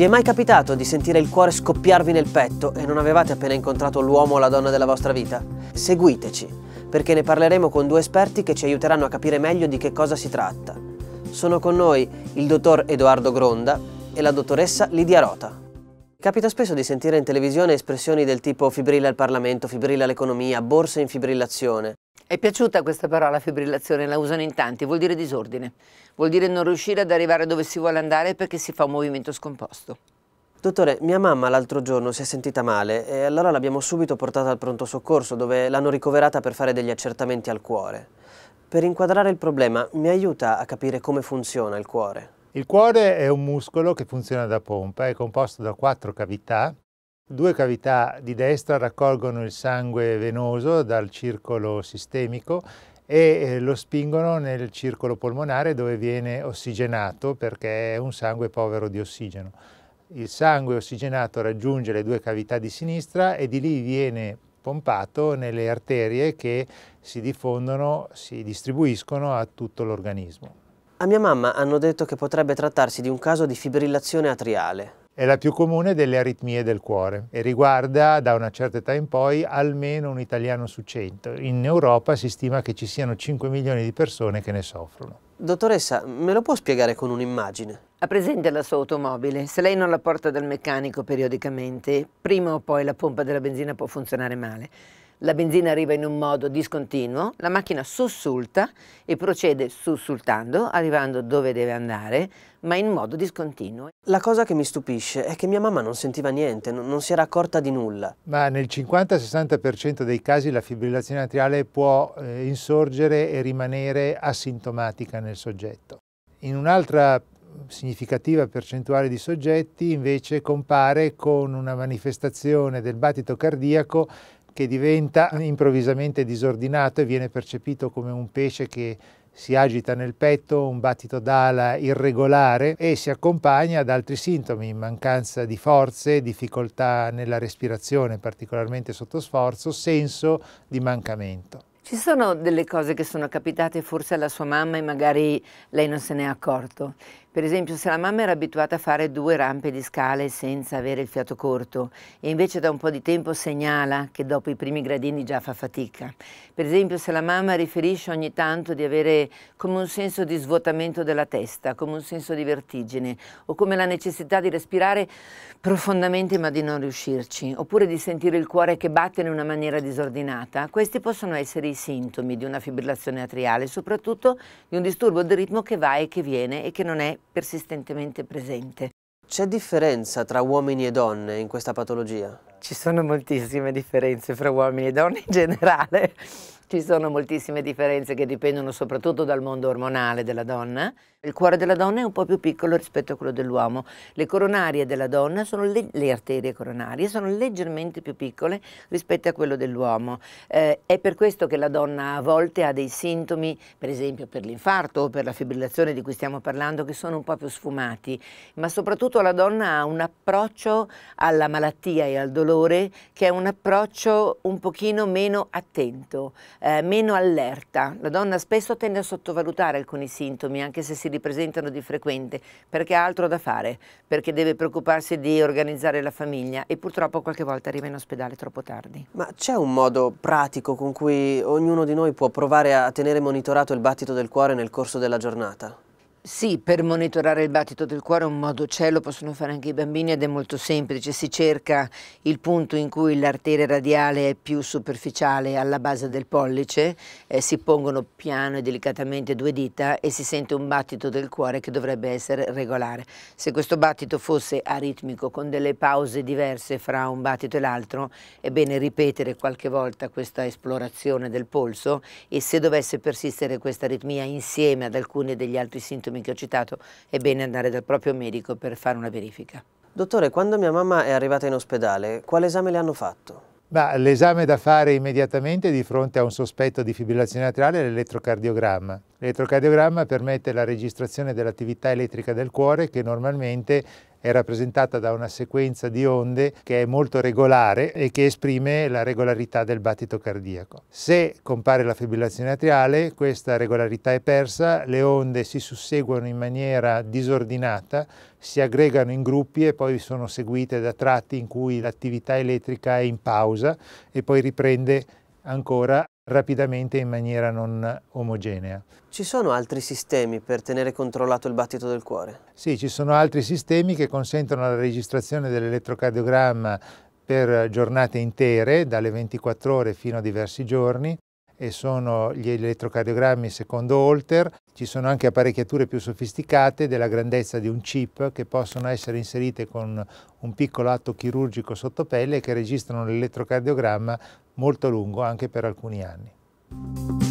Vi è mai capitato di sentire il cuore scoppiarvi nel petto e non avevate appena incontrato l'uomo o la donna della vostra vita? Seguiteci, perché ne parleremo con due esperti che ci aiuteranno a capire meglio di che cosa si tratta. Sono con noi il dottor Edoardo Gronda e la dottoressa Lidia Rota. Capita spesso di sentire in televisione espressioni del tipo fibrilla il Parlamento, fibrilla l'economia, borse in fibrillazione. È piaciuta questa parola fibrillazione, la usano in tanti, vuol dire disordine, vuol dire non riuscire ad arrivare dove si vuole andare perché si fa un movimento scomposto. Dottore, mia mamma l'altro giorno si è sentita male e allora l'abbiamo subito portata al pronto soccorso dove l'hanno ricoverata per fare degli accertamenti al cuore. Per inquadrare il problema mi aiuta a capire come funziona il cuore. Il cuore è un muscolo che funziona da pompa, è composto da quattro cavità Due cavità di destra raccolgono il sangue venoso dal circolo sistemico e eh, lo spingono nel circolo polmonare dove viene ossigenato perché è un sangue povero di ossigeno. Il sangue ossigenato raggiunge le due cavità di sinistra e di lì viene pompato nelle arterie che si diffondono, si distribuiscono a tutto l'organismo. A mia mamma hanno detto che potrebbe trattarsi di un caso di fibrillazione atriale. È la più comune delle aritmie del cuore e riguarda da una certa età in poi almeno un italiano su 100. In Europa si stima che ci siano 5 milioni di persone che ne soffrono. Dottoressa, me lo può spiegare con un'immagine? Ha presente la sua automobile? Se lei non la porta dal meccanico periodicamente, prima o poi la pompa della benzina può funzionare male la benzina arriva in un modo discontinuo, la macchina sussulta e procede sussultando, arrivando dove deve andare, ma in modo discontinuo. La cosa che mi stupisce è che mia mamma non sentiva niente, non, si era accorta di nulla. Ma nel 50-60% dei casi la fibrillazione atriale può eh, insorgere e rimanere asintomatica nel soggetto. In un'altra significativa percentuale di soggetti invece compare con una manifestazione del battito cardiaco che diventa improvvisamente disordinato e viene percepito come un pesce che si agita nel petto, un battito d'ala irregolare e si accompagna ad altri sintomi, mancanza di forze, difficoltà nella respirazione, particolarmente sotto sforzo, senso di mancamento. Ci sono delle cose che sono capitate forse alla sua mamma e magari lei non se n'è accorto. Per esempio se la mamma era abituata a fare due rampe di scale senza avere il fiato corto e invece da un po' di tempo segnala che dopo i primi gradini già fa fatica. Per esempio se la mamma riferisce ogni tanto di avere come un senso di svuotamento della testa, come un senso di vertigine o come la necessità di respirare profondamente ma di non riuscirci oppure di sentire il cuore che batte in una maniera disordinata, questi possono essere i sintomi di una fibrillazione atriale, soprattutto di un disturbo del ritmo che va e che viene e che non è persistentemente presente. C'è differenza tra uomini e donne in questa patologia? Ci sono moltissime differenze fra uomini e donne in generale, ci sono moltissime differenze che dipendono soprattutto dal mondo ormonale della donna. Il cuore della donna è un po' più piccolo rispetto a quello dell'uomo. Le coronarie della donna sono le, le, arterie coronarie sono leggermente più piccole rispetto a quello dell'uomo. Eh, è per questo che la donna a volte ha dei sintomi, per esempio per l'infarto o per la fibrillazione di cui stiamo parlando, che sono un po' più sfumati, ma soprattutto la donna ha un approccio alla malattia e al dolore dolore che è un approccio un pochino meno attento, eh, meno allerta. La donna spesso tende a sottovalutare alcuni sintomi, anche se si ripresentano di frequente, perché ha altro da fare, perché deve preoccuparsi di organizzare la famiglia e purtroppo qualche volta arriva in ospedale troppo tardi. Ma c'è un modo pratico con cui ognuno di noi può provare a tenere monitorato il battito del cuore nel corso della giornata? Sì, per monitorare il battito del cuore un modo c'è, lo possono fare anche i bambini ed è molto semplice, si cerca il punto in cui l'arteria radiale è più superficiale alla base del pollice, eh, si pongono piano e delicatamente due dita e si sente un battito del cuore che dovrebbe essere regolare. Se questo battito fosse aritmico, con delle pause diverse fra un battito e l'altro, è bene ripetere qualche volta questa esplorazione del polso e se dovesse persistere questa aritmia insieme ad alcuni degli altri sintomi sintomi che ho citato, è bene andare dal proprio medico per fare una verifica. Dottore, quando mia mamma è arrivata in ospedale, quale esame le hanno fatto? L'esame da fare immediatamente di fronte a un sospetto di fibrillazione atriale è l'elettrocardiogramma. L'elettrocardiogramma permette la registrazione dell'attività elettrica del cuore che normalmente è rappresentata da una sequenza di onde che è molto regolare e che esprime la regolarità del battito cardiaco. Se compare la fibrillazione atriale, questa regolarità è persa, le onde si susseguono in maniera disordinata, si aggregano in gruppi e poi sono seguite da tratti in cui l'attività elettrica è in pausa e poi riprende ancora rapidamente in maniera non omogenea. Ci sono altri sistemi per tenere controllato il battito del cuore? Sì, ci sono altri sistemi che consentono la registrazione dell'elettrocardiogramma per giornate intere, dalle 24 ore fino a diversi giorni, e sono gli elettrocardiogrammi secondo Holter. Ci sono anche apparecchiature più sofisticate della grandezza di un chip che possono essere inserite con un piccolo atto chirurgico sotto pelle che registrano l'elettrocardiogramma molto lungo anche per alcuni anni.